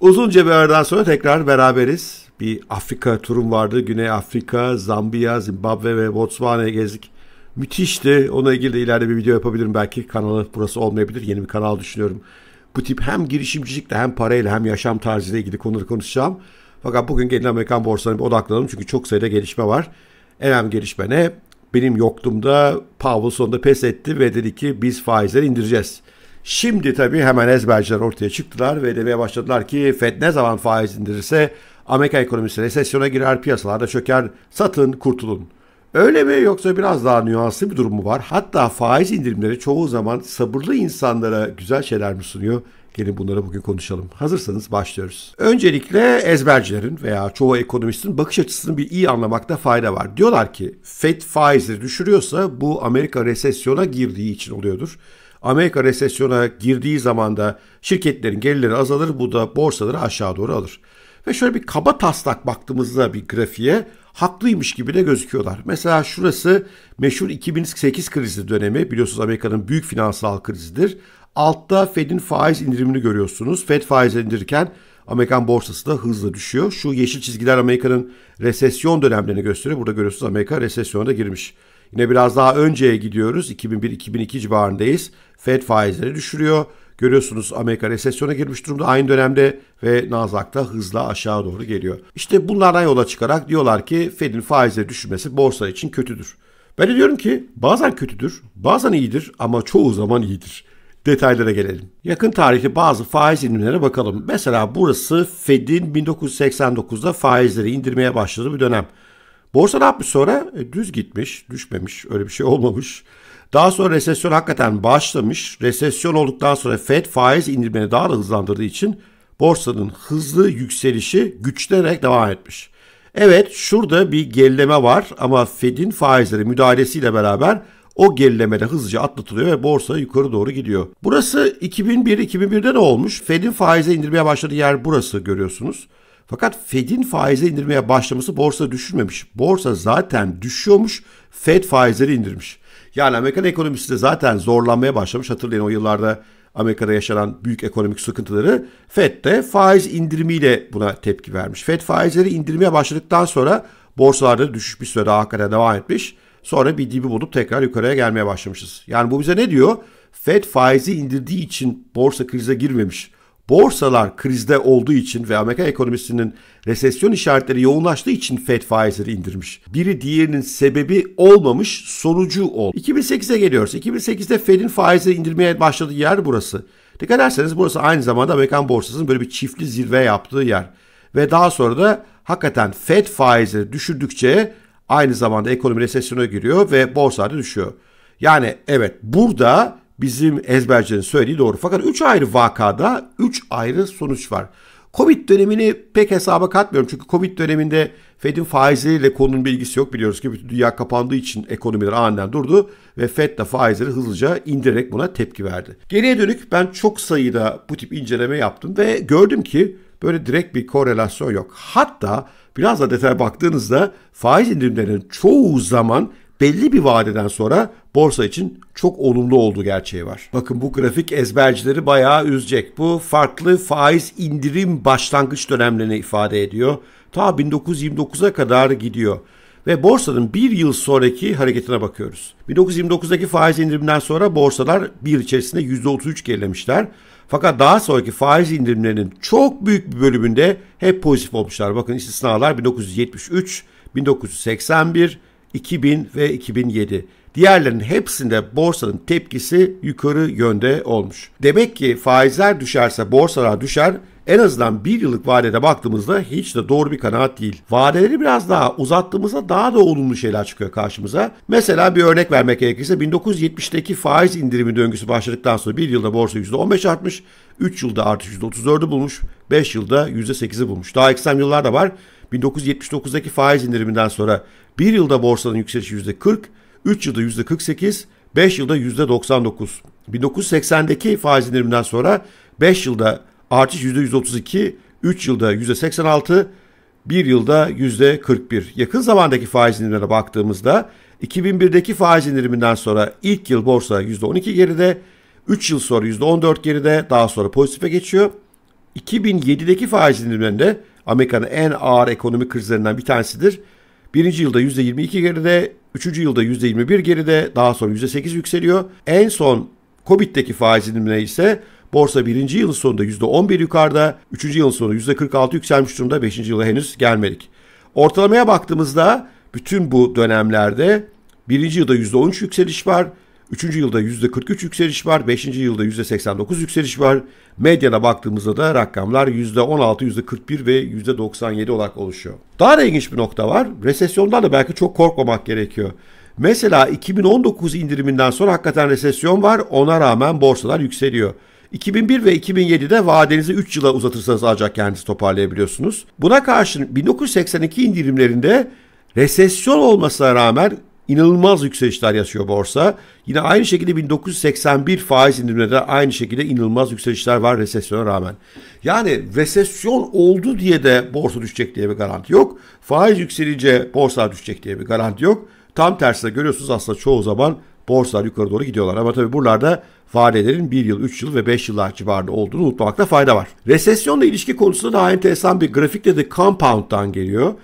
Uzunca bir aradan sonra tekrar beraberiz. Bir Afrika turum vardı. Güney Afrika, Zambiya, Zimbabwe ve Botswana'ya gezdik. Müthişti. Ona ilgili de ileride bir video yapabilirim. Belki kanalı burası olmayabilir. Yeni bir kanal düşünüyorum. Bu tip hem girişimcilikle hem parayla hem yaşam tarzıyla ilgili konuları konuşacağım. Fakat bugün gelin Amerikan borsalarına bir odaklanalım. Çünkü çok sayıda gelişme var. En önemli gelişme ne? Benim yokluğumda Powell sonunda pes etti ve dedi ki biz faizleri indireceğiz. Şimdi tabii hemen ezberciler ortaya çıktılar ve demeye başladılar ki FED ne zaman faiz indirirse Amerika ekonomisi resesyona girer, piyasalarda çöker, satın, kurtulun. Öyle mi yoksa biraz daha nüanslı bir durumu var? Hatta faiz indirimleri çoğu zaman sabırlı insanlara güzel şeyler mi sunuyor? Gelin bunları bugün konuşalım. Hazırsanız başlıyoruz. Öncelikle ezbercilerin veya çoğu ekonomistin bakış açısını bir iyi anlamakta fayda var. Diyorlar ki FED faizleri düşürüyorsa bu Amerika resesyona girdiği için oluyordur. Amerika resesyona girdiği zaman da şirketlerin gelirleri azalır. Bu da borsaları aşağı doğru alır. Ve şöyle bir kaba taslak baktığımızda bir grafiğe haklıymış gibi de gözüküyorlar. Mesela şurası meşhur 2008 krizi dönemi. Biliyorsunuz Amerika'nın büyük finansal krizidir. Altta Fed'in faiz indirimini görüyorsunuz. Fed faiz indirirken Amerikan borsası da hızla düşüyor. Şu yeşil çizgiler Amerika'nın resesyon dönemlerini gösteriyor. Burada görüyorsunuz Amerika resesyona girmiş. Yine biraz daha önceye gidiyoruz. 2001-2002 civarındayız. Fed faizleri düşürüyor. Görüyorsunuz Amerika resesyona girmiş durumda aynı dönemde ve Nasdaq da hızla aşağı doğru geliyor. İşte bunlardan yola çıkarak diyorlar ki Fed'in faizleri düşürmesi borsa için kötüdür. Ben de diyorum ki bazen kötüdür, bazen iyidir ama çoğu zaman iyidir. Detaylara gelelim. Yakın tarihte bazı faiz indirimlerine bakalım. Mesela burası Fed'in 1989'da faizleri indirmeye başladığı bir dönem. Borsa ne yapmış sonra? E, düz gitmiş, düşmemiş, öyle bir şey olmamış. Daha sonra resesyon hakikaten başlamış. Resesyon olduktan sonra Fed faiz indirmeni daha da hızlandırdığı için borsanın hızlı yükselişi güçlenerek devam etmiş. Evet şurada bir gerileme var ama Fed'in faizleri müdahalesiyle beraber o gerilemede hızlıca atlatılıyor ve borsa yukarı doğru gidiyor. Burası 2001-2001'de ne olmuş? Fed'in faize indirmeye başladığı yer burası görüyorsunuz. Fakat Fed'in faizi indirmeye başlaması borsa düşürmemiş. Borsa zaten düşüyormuş. Fed faizleri indirmiş. Yani Amerikan ekonomisi de zaten zorlanmaya başlamış. Hatırlayın o yıllarda Amerika'da yaşanan büyük ekonomik sıkıntıları Fed de faiz indirimiyle buna tepki vermiş. Fed faizleri indirmeye başladıktan sonra borsalarda düşüş bir süre daha hakikaten devam etmiş. Sonra bir dibi bulup tekrar yukarıya gelmeye başlamışız. Yani bu bize ne diyor? Fed faizi indirdiği için borsa krize girmemiş borsalar krizde olduğu için ve Amerika ekonomisinin resesyon işaretleri yoğunlaştığı için Fed faizleri indirmiş. Biri diğerinin sebebi olmamış, sonucu ol. 2008'e geliyoruz. 2008'de Fed'in faizleri indirmeye başladığı yer burası. Dikkat ederseniz burası aynı zamanda Amerikan borsasının böyle bir çiftli zirve yaptığı yer. Ve daha sonra da hakikaten Fed faizleri düşürdükçe aynı zamanda ekonomi resesyona giriyor ve borsalar düşüyor. Yani evet burada bizim ezbercilerin söylediği doğru. Fakat 3 ayrı vakada 3 ayrı sonuç var. Covid dönemini pek hesaba katmıyorum. Çünkü Covid döneminde Fed'in faizleriyle konunun bilgisi yok. Biliyoruz ki bütün dünya kapandığı için ekonomiler aniden durdu ve Fed de faizleri hızlıca indirerek buna tepki verdi. Geriye dönük ben çok sayıda bu tip inceleme yaptım ve gördüm ki böyle direkt bir korelasyon yok. Hatta biraz da detay baktığınızda faiz indirimlerinin çoğu zaman belli bir vadeden sonra borsa için çok olumlu olduğu gerçeği var. Bakın bu grafik ezbercileri bayağı üzecek. Bu farklı faiz indirim başlangıç dönemlerini ifade ediyor. Ta 1929'a kadar gidiyor ve borsanın bir yıl sonraki hareketine bakıyoruz. 1929'daki faiz indiriminden sonra borsalar bir içerisinde %33 gerilemişler. Fakat daha sonraki faiz indirimlerinin çok büyük bir bölümünde hep pozitif olmuşlar. Bakın istisnalar 1973, 1981, 2000 ve 2007. Diğerlerinin hepsinde borsanın tepkisi yukarı yönde olmuş. Demek ki faizler düşerse borsalar düşer. En azından bir yıllık vadede baktığımızda hiç de doğru bir kanaat değil. Vadeleri biraz daha uzattığımızda daha da olumlu şeyler çıkıyor karşımıza. Mesela bir örnek vermek gerekirse 1970'teki faiz indirimi döngüsü başladıktan sonra bir yılda borsa %15 artmış, 3 yılda artış %34'ü bulmuş, 5 yılda %8'i bulmuş. Daha ekstrem yıllar da var. 1979'daki faiz indiriminden sonra bir yılda borsanın yükselişi %40, 3 yılda %48, 5 yılda %99. 1980'deki faiz indiriminden sonra 5 yılda artış %132, 3 yılda %86, 1 yılda %41. Yakın zamandaki faiz indirimlerine baktığımızda 2001'deki faiz indiriminden sonra ilk yıl borsa %12 geride, 3 yıl sonra %14 geride, daha sonra pozitife geçiyor. 2007'deki faiz indirimlerinde Amerika'nın en ağır ekonomik krizlerinden bir tanesidir. Birinci yılda %22 geride, üçüncü yılda %21 geride, daha sonra %8 yükseliyor. En son Covid'deki faiz indirimine ise borsa birinci yılın sonunda %11 yukarıda, üçüncü yılın sonunda %46 yükselmiş durumda, beşinci yıla henüz gelmedik. Ortalamaya baktığımızda bütün bu dönemlerde birinci yılda %13 yükseliş var, Üçüncü yılda yüzde %43 yükseliş var. Beşinci yılda yüzde %89 yükseliş var. Medyana baktığımızda da rakamlar yüzde %16, yüzde %41 ve yüzde %97 olarak oluşuyor. Daha da ilginç bir nokta var. Resesyondan da belki çok korkmamak gerekiyor. Mesela 2019 indiriminden sonra hakikaten resesyon var. Ona rağmen borsalar yükseliyor. 2001 ve 2007'de vadenizi 3 yıla uzatırsanız ancak kendinizi toparlayabiliyorsunuz. Buna karşın 1982 indirimlerinde resesyon olmasına rağmen inanılmaz yükselişler yaşıyor borsa. Yine aynı şekilde 1981 faiz indirimine aynı şekilde inanılmaz yükselişler var resesyona rağmen. Yani resesyon oldu diye de borsa düşecek diye bir garanti yok. Faiz yükselince borsa düşecek diye bir garanti yok. Tam tersine görüyorsunuz aslında çoğu zaman borsalar yukarı doğru gidiyorlar. Ama tabii buralarda vadelerin 1 yıl, 3 yıl ve 5 yıllar civarında olduğunu unutmamakta fayda var. Resesyonla ilişki konusunda daha enteresan bir grafik de The Compound'dan geliyor.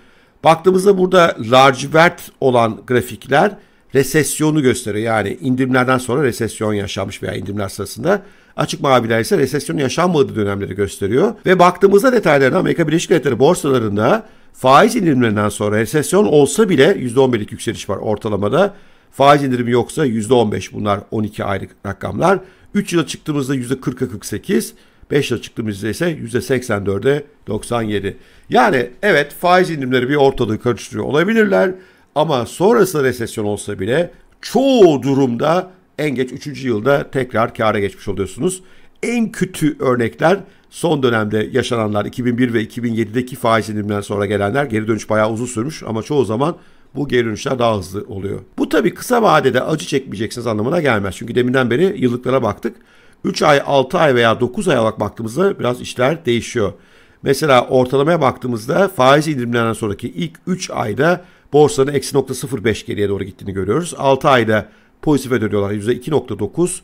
Baktığımızda burada lacivert olan grafikler resesyonu gösteriyor. Yani indirimlerden sonra resesyon yaşanmış veya indirimler sırasında. Açık maviler ise resesyonun yaşanmadığı dönemleri gösteriyor. Ve baktığımızda detaylarına Amerika Birleşik Devletleri borsalarında faiz indirimlerinden sonra resesyon olsa bile %11'lik yükseliş var ortalamada. Faiz indirimi yoksa %15 bunlar 12 aylık rakamlar. 3 yıla çıktığımızda %40'a 48. 5 yıl çıktığımızda ise %84'e 97. Yani evet faiz indirimleri bir ortalığı karıştırıyor olabilirler ama sonrasında resesyon olsa bile çoğu durumda en geç 3. yılda tekrar kâra geçmiş oluyorsunuz. En kötü örnekler son dönemde yaşananlar 2001 ve 2007'deki faiz indiriminden sonra gelenler geri dönüş bayağı uzun sürmüş ama çoğu zaman bu geri dönüşler daha hızlı oluyor. Bu tabii kısa vadede acı çekmeyeceksiniz anlamına gelmez. Çünkü deminden beri yıllıklara baktık. 3 ay, 6 ay veya 9 aya bak baktığımızda biraz işler değişiyor. Mesela ortalamaya baktığımızda faiz indirimlerinden sonraki ilk 3 ayda borsanın eksi 0.05 geriye doğru gittiğini görüyoruz. 6 ayda pozitife dönüyorlar %2.9.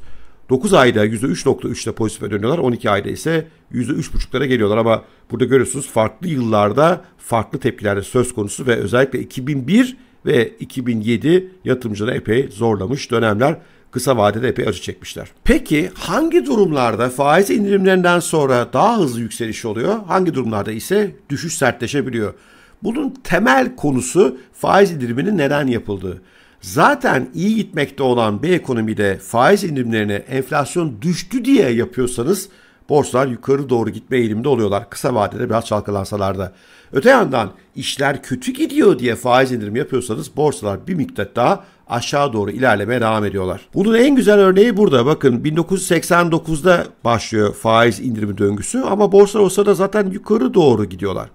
9 ayda %3.3'te pozitife dönüyorlar. 12 ayda ise %3.5'lara geliyorlar ama burada görüyorsunuz farklı yıllarda farklı tepkiler söz konusu ve özellikle 2001 ve 2007 yatırımcıları epey zorlamış dönemler kısa vadede epey acı çekmişler. Peki hangi durumlarda faiz indirimlerinden sonra daha hızlı yükseliş oluyor? Hangi durumlarda ise düşüş sertleşebiliyor? Bunun temel konusu faiz indiriminin neden yapıldığı. Zaten iyi gitmekte olan bir ekonomide faiz indirimlerini enflasyon düştü diye yapıyorsanız borsalar yukarı doğru gitme eğiliminde oluyorlar. Kısa vadede biraz çalkalansalar da. Öte yandan işler kötü gidiyor diye faiz indirimi yapıyorsanız borsalar bir miktar daha aşağı doğru ilerlemeye devam ediyorlar. Bunun en güzel örneği burada. Bakın 1989'da başlıyor faiz indirimi döngüsü ama borsalar o sırada zaten yukarı doğru gidiyorlar.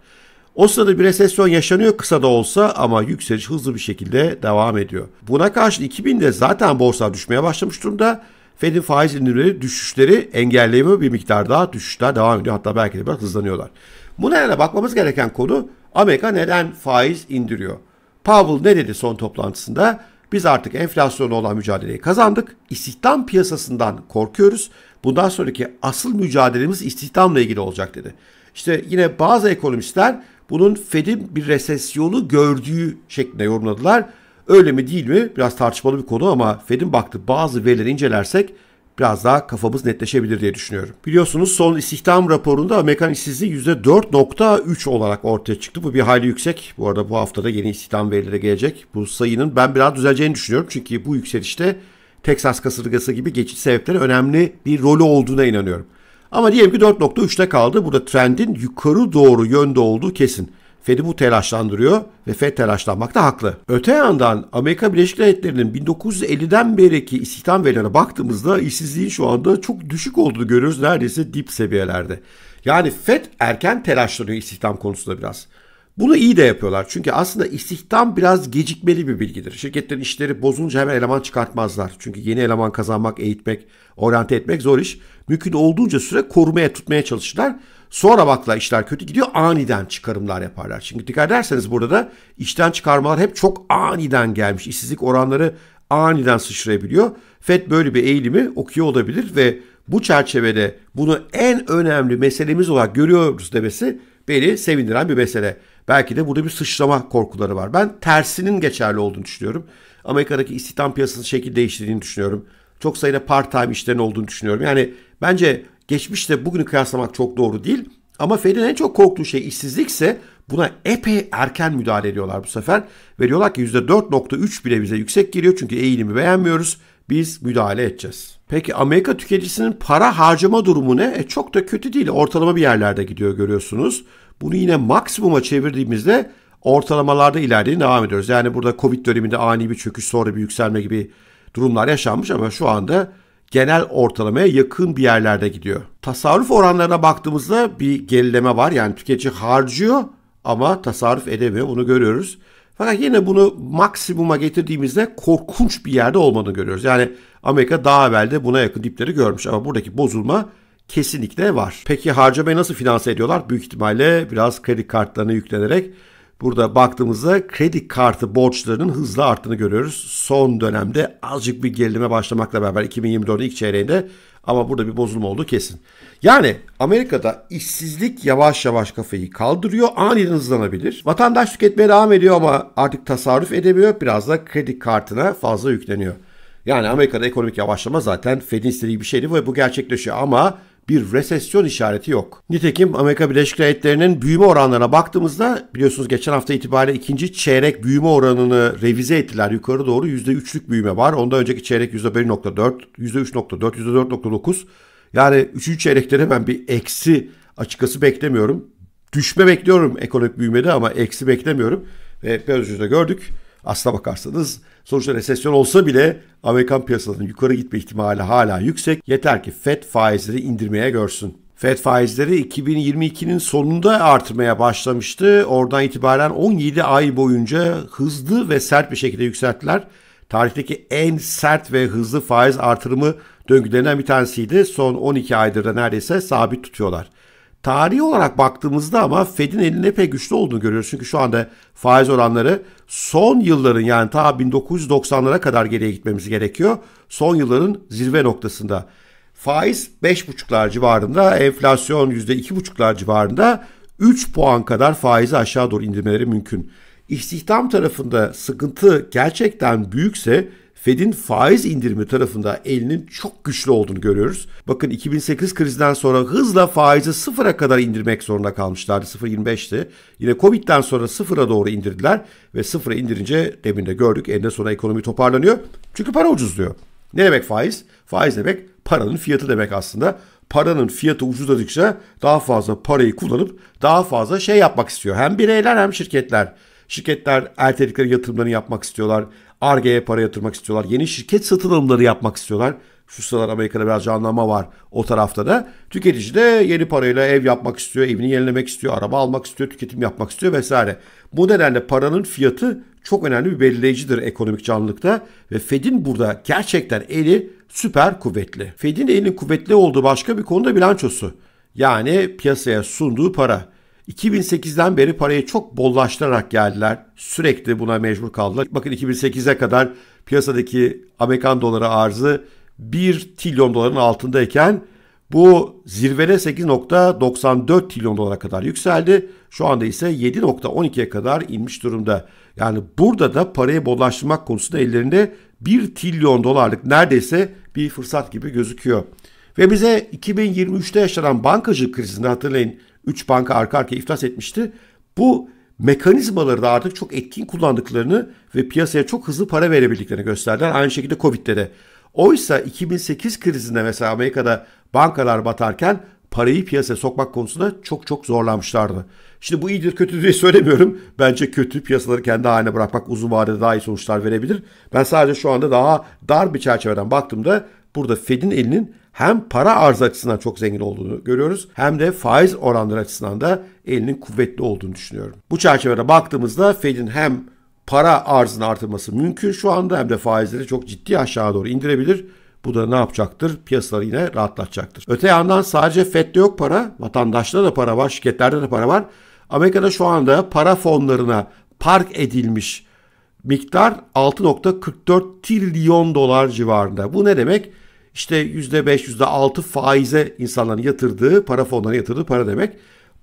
O sırada bir resesyon yaşanıyor kısa da olsa ama yükseliş hızlı bir şekilde devam ediyor. Buna karşın 2000'de zaten borsalar düşmeye başlamış durumda. Fed'in faiz indirimleri düşüşleri engelleyemiyor bir miktar daha düşüşler devam ediyor. Hatta belki de biraz hızlanıyorlar. Bu nedenle bakmamız gereken konu Amerika neden faiz indiriyor? Powell ne dedi son toplantısında? Biz artık enflasyona olan mücadeleyi kazandık. İstihdam piyasasından korkuyoruz. Bundan sonraki asıl mücadelemiz istihdamla ilgili olacak dedi. İşte yine bazı ekonomistler bunun Fed'in bir resesyonu gördüğü şeklinde yorumladılar. Öyle mi değil mi biraz tartışmalı bir konu ama Fed'in baktığı bazı verileri incelersek biraz daha kafamız netleşebilir diye düşünüyorum. Biliyorsunuz son istihdam raporunda Amerikan işsizliği %4.3 olarak ortaya çıktı. Bu bir hayli yüksek. Bu arada bu haftada yeni istihdam verileri gelecek. Bu sayının ben biraz düzeleceğini düşünüyorum. Çünkü bu yükselişte Texas kasırgası gibi geçici sebepleri önemli bir rolü olduğuna inanıyorum. Ama diyelim ki 4.3'te kaldı. Burada trendin yukarı doğru yönde olduğu kesin. Fed'i bu telaşlandırıyor ve Fed da haklı. Öte yandan Amerika Birleşik Devletleri'nin 1950'den beriki istihdam verilerine baktığımızda işsizliğin şu anda çok düşük olduğunu görüyoruz neredeyse dip seviyelerde. Yani Fed erken telaşlanıyor istihdam konusunda biraz. Bunu iyi de yapıyorlar. Çünkü aslında istihdam biraz gecikmeli bir bilgidir. Şirketlerin işleri bozunca hemen eleman çıkartmazlar. Çünkü yeni eleman kazanmak, eğitmek, oryante etmek zor iş. Mümkün olduğunca süre korumaya tutmaya çalışırlar. Sonra bakla işler kötü gidiyor aniden çıkarımlar yaparlar. Çünkü dikkat ederseniz burada da işten çıkarmalar hep çok aniden gelmiş. İşsizlik oranları aniden sıçrayabiliyor. FED böyle bir eğilimi okuyor olabilir ve bu çerçevede bunu en önemli meselemiz olarak görüyoruz demesi beni sevindiren bir mesele. Belki de burada bir sıçrama korkuları var. Ben tersinin geçerli olduğunu düşünüyorum. Amerika'daki istihdam piyasasının şekil değiştirdiğini düşünüyorum. Çok sayıda part-time işlerin olduğunu düşünüyorum. Yani bence geçmişte bugünü kıyaslamak çok doğru değil. Ama Fed'in en çok korktuğu şey işsizlikse buna epey erken müdahale ediyorlar bu sefer. Ve diyorlar ki %4.3 bile bize yüksek geliyor çünkü eğilimi beğenmiyoruz. Biz müdahale edeceğiz. Peki Amerika tüketicisinin para harcama durumu ne? E çok da kötü değil. Ortalama bir yerlerde gidiyor görüyorsunuz. Bunu yine maksimuma çevirdiğimizde ortalamalarda ilerleyip devam ediyoruz. Yani burada Covid döneminde ani bir çöküş sonra bir yükselme gibi durumlar yaşanmış ama şu anda genel ortalamaya yakın bir yerlerde gidiyor. Tasarruf oranlarına baktığımızda bir gerileme var. Yani tüketici harcıyor ama tasarruf edemiyor. Bunu görüyoruz. Fakat yine bunu maksimuma getirdiğimizde korkunç bir yerde olmadığını görüyoruz. Yani Amerika daha evvelde buna yakın dipleri görmüş ama buradaki bozulma kesinlikle var. Peki harcamayı nasıl finanse ediyorlar? Büyük ihtimalle biraz kredi kartlarına yüklenerek Burada baktığımızda kredi kartı borçlarının hızla arttığını görüyoruz. Son dönemde azıcık bir gerilime başlamakla beraber 2024'ün ilk çeyreğinde ama burada bir bozulma oldu kesin. Yani Amerika'da işsizlik yavaş yavaş kafayı kaldırıyor, aniden hızlanabilir. Vatandaş tüketmeye devam ediyor ama artık tasarruf edemiyor, biraz da kredi kartına fazla yükleniyor. Yani Amerika'da ekonomik yavaşlama zaten Fed'in istediği bir şeydi ve bu gerçekleşiyor ama bir resesyon işareti yok. Nitekim Amerika Birleşik Devletleri'nin büyüme oranlarına baktığımızda biliyorsunuz geçen hafta itibariyle ikinci çeyrek büyüme oranını revize ettiler. Yukarı doğru %3'lük büyüme var. Ondan önceki çeyrek %1.4, %3.4, %4.9. Yani üçüncü çeyrekte hemen bir eksi açıkçası beklemiyorum. Düşme bekliyorum ekonomik büyümede ama eksi beklemiyorum. Ve biraz önce gördük. Aslına bakarsanız Sonuçta resesyon olsa bile Amerikan piyasalarının yukarı gitme ihtimali hala yüksek. Yeter ki FED faizleri indirmeye görsün. FED faizleri 2022'nin sonunda artırmaya başlamıştı. Oradan itibaren 17 ay boyunca hızlı ve sert bir şekilde yükselttiler. Tarihteki en sert ve hızlı faiz artırımı döngülerinden bir tanesiydi. Son 12 aydır da neredeyse sabit tutuyorlar. Tarihi olarak baktığımızda ama Fed'in elinde pek güçlü olduğunu görüyoruz. Çünkü şu anda faiz oranları son yılların yani ta 1990'lara kadar geriye gitmemiz gerekiyor. Son yılların zirve noktasında. Faiz 5,5'lar civarında, enflasyon %2,5'lar civarında 3 puan kadar faizi aşağı doğru indirmeleri mümkün. İstihdam tarafında sıkıntı gerçekten büyükse Fed'in faiz indirimi tarafında elinin çok güçlü olduğunu görüyoruz. Bakın 2008 krizden sonra hızla faizi sıfıra kadar indirmek zorunda kalmışlardı. 0.25'ti. Yine Covid'den sonra sıfıra doğru indirdiler ve sıfıra indirince demin de gördük eninde sonra ekonomi toparlanıyor. Çünkü para ucuzluyor. Ne demek faiz? Faiz demek paranın fiyatı demek aslında. Paranın fiyatı ucuzladıkça daha fazla parayı kullanıp daha fazla şey yapmak istiyor. Hem bireyler hem şirketler. Şirketler ertelikleri yatırımlarını yapmak istiyorlar. Arge'ye para yatırmak istiyorlar. Yeni şirket satın alımları yapmak istiyorlar. Şu sıralar Amerika'da biraz canlanma var o tarafta da. Tüketici de yeni parayla ev yapmak istiyor, evini yenilemek istiyor, araba almak istiyor, tüketim yapmak istiyor vesaire. Bu nedenle paranın fiyatı çok önemli bir belirleyicidir ekonomik canlılıkta ve Fed'in burada gerçekten eli süper kuvvetli. Fed'in elinin kuvvetli olduğu başka bir konuda bilançosu. Yani piyasaya sunduğu para. 2008'den beri parayı çok bollaştırarak geldiler. Sürekli buna mecbur kaldılar. Bakın 2008'e kadar piyasadaki Amerikan doları arzı 1 trilyon doların altındayken bu zirvede 8.94 trilyon dolara kadar yükseldi. Şu anda ise 7.12'ye kadar inmiş durumda. Yani burada da parayı bollaştırmak konusunda ellerinde 1 trilyon dolarlık neredeyse bir fırsat gibi gözüküyor. Ve bize 2023'te yaşanan bankacı krizini hatırlayın. 3 banka arka arkaya iflas etmişti. Bu mekanizmaları da artık çok etkin kullandıklarını ve piyasaya çok hızlı para verebildiklerini gösterdiler. Aynı şekilde Covid'de de. Oysa 2008 krizinde mesela Amerika'da bankalar batarken parayı piyasaya sokmak konusunda çok çok zorlanmışlardı. Şimdi bu iyidir kötü diye söylemiyorum. Bence kötü piyasaları kendi haline bırakmak uzun vadede daha iyi sonuçlar verebilir. Ben sadece şu anda daha dar bir çerçeveden baktığımda burada Fed'in elinin hem para arz açısından çok zengin olduğunu görüyoruz hem de faiz oranları açısından da elinin kuvvetli olduğunu düşünüyorum. Bu çerçevede baktığımızda Fed'in hem para arzını artırması mümkün şu anda hem de faizleri çok ciddi aşağı doğru indirebilir. Bu da ne yapacaktır? Piyasaları yine rahatlatacaktır. Öte yandan sadece FED'de yok para, vatandaşta da para var, şirketlerde de para var. Amerika'da şu anda para fonlarına park edilmiş miktar 6.44 trilyon dolar civarında. Bu ne demek? işte yüzde beş, yüzde altı faize insanların yatırdığı, para fonlarına yatırdığı para demek.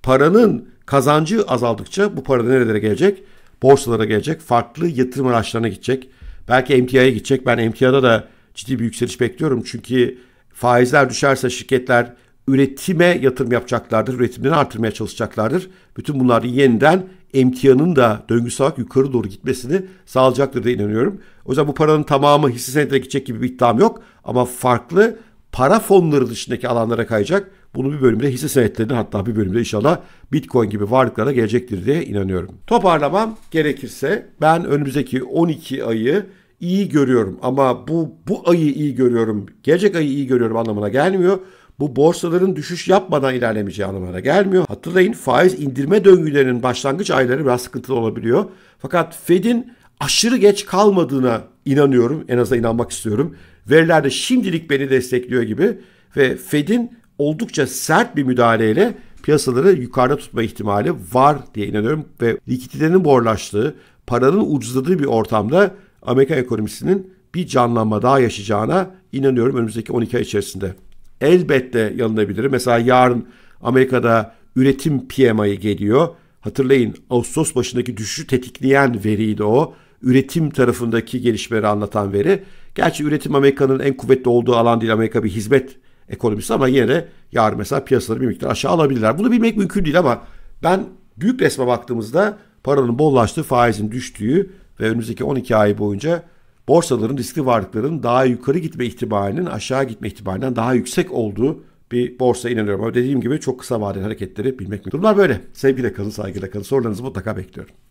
Paranın kazancı azaldıkça bu para nerelere gelecek? Borsalara gelecek, farklı yatırım araçlarına gidecek. Belki emtiaya gidecek. Ben emtiada da ciddi bir yükseliş bekliyorum. Çünkü faizler düşerse şirketler üretime yatırım yapacaklardır, üretimini artırmaya çalışacaklardır. Bütün bunlar yeniden emtianın da döngüsel olarak yukarı doğru gitmesini sağlayacaktır diye inanıyorum. O yüzden bu paranın tamamı hisse senedine gidecek gibi bir iddiam yok ama farklı para fonları dışındaki alanlara kayacak. Bunu bir bölümde hisse senetlerinin hatta bir bölümde inşallah Bitcoin gibi varlıklara gelecektir diye inanıyorum. Toparlamam gerekirse ben önümüzdeki 12 ayı iyi görüyorum ama bu bu ayı iyi görüyorum, gelecek ayı iyi görüyorum anlamına gelmiyor. Bu borsaların düşüş yapmadan ilerlemeyeceği anlamına gelmiyor. Hatırlayın faiz indirme döngülerinin başlangıç ayları biraz sıkıntılı olabiliyor. Fakat Fed'in aşırı geç kalmadığına inanıyorum. En azından inanmak istiyorum. Veriler de şimdilik beni destekliyor gibi ve Fed'in oldukça sert bir müdahaleyle piyasaları yukarıda tutma ihtimali var diye inanıyorum ve likiditenin borlaştığı, paranın ucuzladığı bir ortamda Amerika ekonomisinin bir canlanma daha yaşayacağına inanıyorum önümüzdeki 12 ay içerisinde elbette yanılabilir. Mesela yarın Amerika'da üretim PMI geliyor. Hatırlayın Ağustos başındaki düşüşü tetikleyen veriydi o. Üretim tarafındaki gelişmeleri anlatan veri. Gerçi üretim Amerika'nın en kuvvetli olduğu alan değil. Amerika bir hizmet ekonomisi ama yine de yarın mesela piyasaları bir miktar aşağı alabilirler. Bunu bilmek mümkün değil ama ben büyük resme baktığımızda paranın bollaştığı, faizin düştüğü ve önümüzdeki 12 ay boyunca borsaların riskli varlıkların daha yukarı gitme ihtimalinin aşağı gitme ihtimalinden daha yüksek olduğu bir borsa inanıyorum. Ama dediğim gibi çok kısa vadeli hareketleri bilmek mümkün. Bunlar böyle. Sevgiyle kalın, saygıyla kalın. Sorularınızı mutlaka bekliyorum.